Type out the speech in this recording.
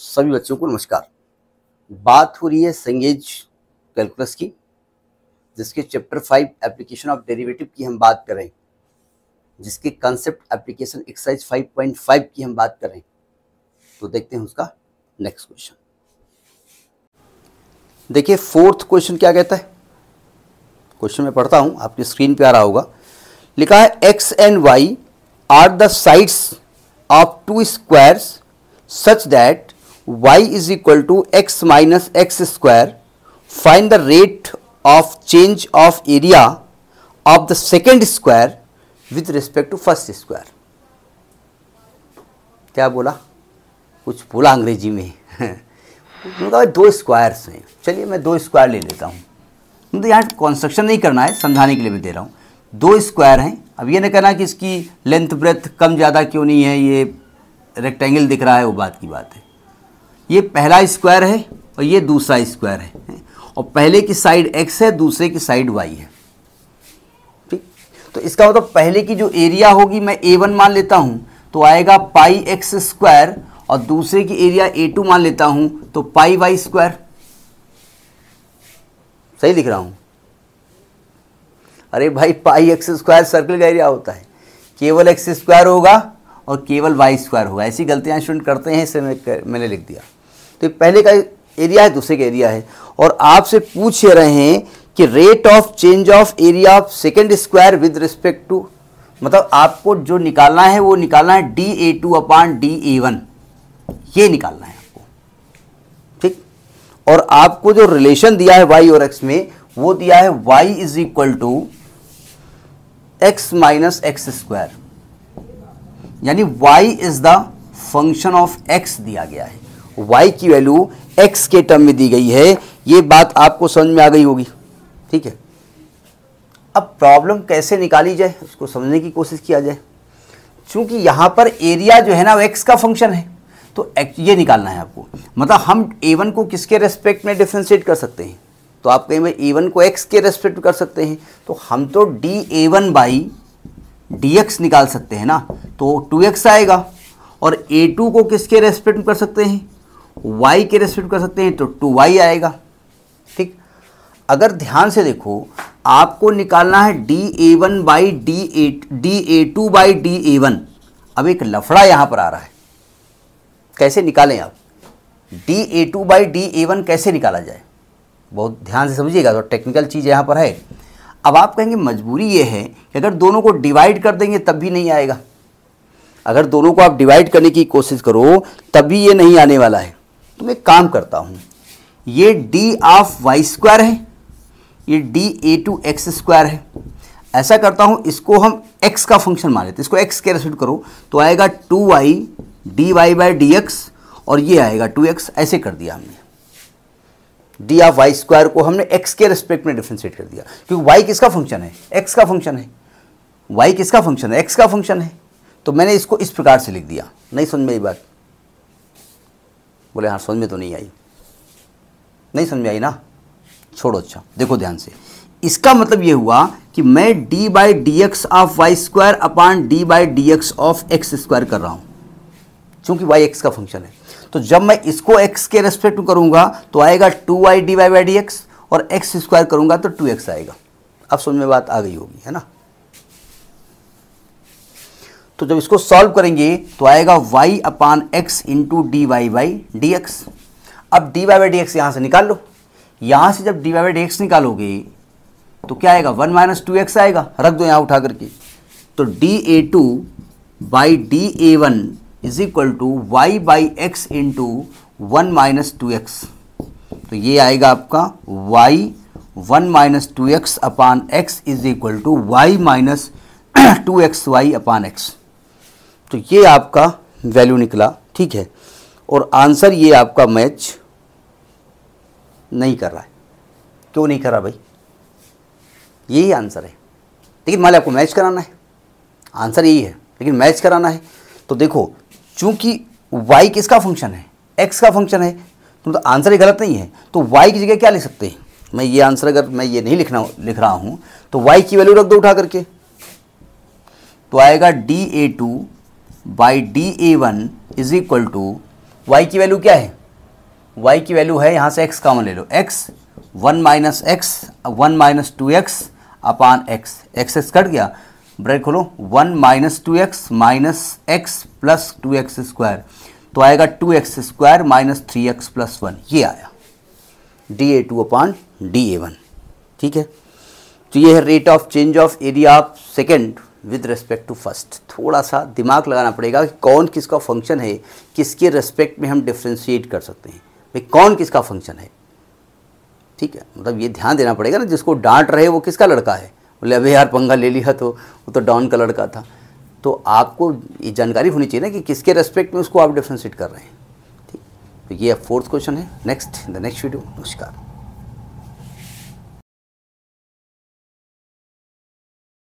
सभी बच्चों को नमस्कार बात हो रही है संगेज कैलकुलस की जिसके chapter five application of derivative की हम बात कर रहे हैं जिसके concept application exercise five point five की हम बात कर रहे हैं तो देखते हैं उसका नेक्स्ट क्वेश्चन देखिए फोर्थ क्वेश्चन क्या कहता है क्वेश्चन में पढ़ता हूं आपकी स्क्रीन पे आ रहा होगा लिखा है X and Y are the sides of two squares such that Y is equal to X minus X square find the rate of change of area of the second square with respect to first square क्या बोला कुछ बोला अंग्रेजी में दो squares हैं चलिए मैं दो स्क्वायर ले लेता हूँ तो यहाँ कंस्ट्रक्शन नहीं करना है समझाने के लिए मैं दे रहा हूँ दो स्क्वायर हैं अब ये ना कहना कि इसकी लेंथ ब्रेथ कम ज़्यादा क्यों नहीं है ये रेक्टेंगल दिख रहा है वो बात की बात है ये पहला स्क्वायर है और ये दूसरा स्क्वायर है और पहले की साइड एक्स है दूसरे की साइड वाई है ठीक तो इसका मतलब पहले की जो एरिया होगी मैं ए वन मान लेता हूँ तो आएगा पाई एक्स स्क्वायर और दूसरे की एरिया ए टू मान लेता हूँ तो पाई वाई स्क्वायर सही लिख रहा हूँ अरे भाई पाई एक्स स्क्वायर सर्कल का एरिया होता है केवल एक्स स्क्वायर होगा और केवल वाई स्क्वायर होगा ऐसी गलतियाँ स्टूडेंट करते हैं इसे मैंने लिख दिया तो पहले का एरिया है दूसरे का एरिया है और आपसे पूछ रहे हैं कि rate of change of area of second square with respect to मतलब आपको जो निकालना है वो निकालना है D A two upon D A one ये निकालना है आपको ठीक और आपको जो रिलेशन दिया है वाई और एक्स में वो दिया है Y is equal to X minus X square यानी Y is the function of X दिया गया है वाई की वैल्यू एक्स के टर्म में दी गई है ये बात आपको समझ में आ गई होगी ठीक है अब प्रॉब्लम कैसे निकाली जाए उसको समझने की कोशिश किया जाए चूंकि यहाँ पर एरिया जो है ना वो एक्स का फंक्शन है तो ये निकालना है आपको मतलब हम ए वन को किसके रेस्पेक्ट में डिफ्रेंशिएट कर सकते हैं तो आप कहें भाई ए वन को एक्स के रेस्पेक्ट कर सकते हैं तो हम तो D A one by D X निकाल सकते हैं ना तो टू एक्स आएगा और ए टू को किसके रेस्पेक्ट में कर सकते हैं वाई के रेस्पेक्ट कर सकते हैं तो टू वाई आएगा ठीक अगर ध्यान से देखो आपको निकालना है D A one by D A D A two by D A one अब एक लफड़ा यहां पर आ रहा है कैसे निकालें आप D A two by D A one कैसे निकाला जाए बहुत ध्यान से समझिएगा तो टेक्निकल चीज़ यहां पर है अब आप कहेंगे मजबूरी ये है कि अगर दोनों को डिवाइड कर देंगे तब भी नहीं आएगा अगर दोनों को आप डिवाइड करने की कोशिश करो तब भी ये नहीं आने वाला है तो मैं काम करता हूँ ये डी ऑफ वाई स्क्वायर है ये D A two X square है ऐसा करता हूँ इसको हम x का फंक्शन मान लेते हैं इसको x के रेस्पेक्ट करो तो आएगा two Y D Y by D X और ये आएगा टू एक्स ऐसे कर दिया हमने डी ऑफ वाई स्क्वायर को हमने x के रेस्पेक्ट में डिफ्रेंशिएट कर दिया क्योंकि y किसका फंक्शन है x का फंक्शन है y किसका फंक्शन है x का फंक्शन है तो मैंने इसको इस प्रकार से लिख दिया नहीं समझ मेरी बात बोले हाँ समझ में तो नहीं आई नहीं समझ में आई ना छोड़ो अच्छा देखो ध्यान से इसका मतलब ये हुआ कि मैं d by D X of Y square upon D by D X of X square कर रहा हूँ चूंकि y x का फंक्शन है तो जब मैं इसको x के रेस्पेक्ट में करूँगा तो आएगा two Y D Y by D X और एक्स स्क्वायर करूँगा तो टू एक्स आएगा अब समझ में बात आ गई होगी है ना तो जब इसको सॉल्व करेंगे तो आएगा Y upon X into D Y by D X अब D Y by D X यहाँ से निकाल लो यहाँ से जब D Y by D X निकालोगे तो क्या आएगा वन माइनस टू एक्स आएगा रख दो यहाँ उठा करके तो D A two by D A one is equal to Y by X into one minus two X तो ये आएगा आपका Y one minus two X upon X is equal to Y minus two X Y upon X तो ये आपका value निकला ठीक है और आंसर ये आपका मैच नहीं कर रहा है क्यों नहीं कर रहा भाई यही आंसर है लेकिन मान लिया आपको मैच कराना है आंसर यही है लेकिन मैच कराना है तो देखो चूंकि y किसका फंक्शन है x का फंक्शन है तो मतलब आंसर ही गलत नहीं है तो y की जगह क्या लिख सकते हैं मैं ये आंसर अगर मैं ये नहीं लिखना लिख रहा हूँ तो y की वैल्यू रख दो उठा करके तो आएगा D A two by D A one is equal to Y की वैल्यू क्या है वाई की वैल्यू है यहाँ से एक्स कॉमन ले लो X one minus X one minus two X upon X X X cut गया ब्रेक खोलो one minus two X minus X plus two X square तो आएगा two X square minus three X plus one ये आया D A two upon D A one ठीक है तो ये है rate of change of area of second with respect to first थोड़ा सा दिमाग लगाना पड़ेगा कि कौन किसका फंक्शन है किसके रेस्पेक्ट में हम डिफ्रेंशिएट कर सकते हैं भाई कौन किसका फंक्शन है ठीक है मतलब ये ध्यान देना पड़ेगा ना जिसको डांट रहे वो किसका लड़का है बोले अभी यार पंगा ले लिया तो वो तो डॉन का लड़का था तो आपको ये जानकारी होनी चाहिए ना कि किसके रेस्पेक्ट में उसको आप डिफ्रेंशिएट कर रहे हैं ठीक तो ये फोर्थ क्वेश्चन है नेक्स्ट द नेक्स्ट वीडियो नमस्कार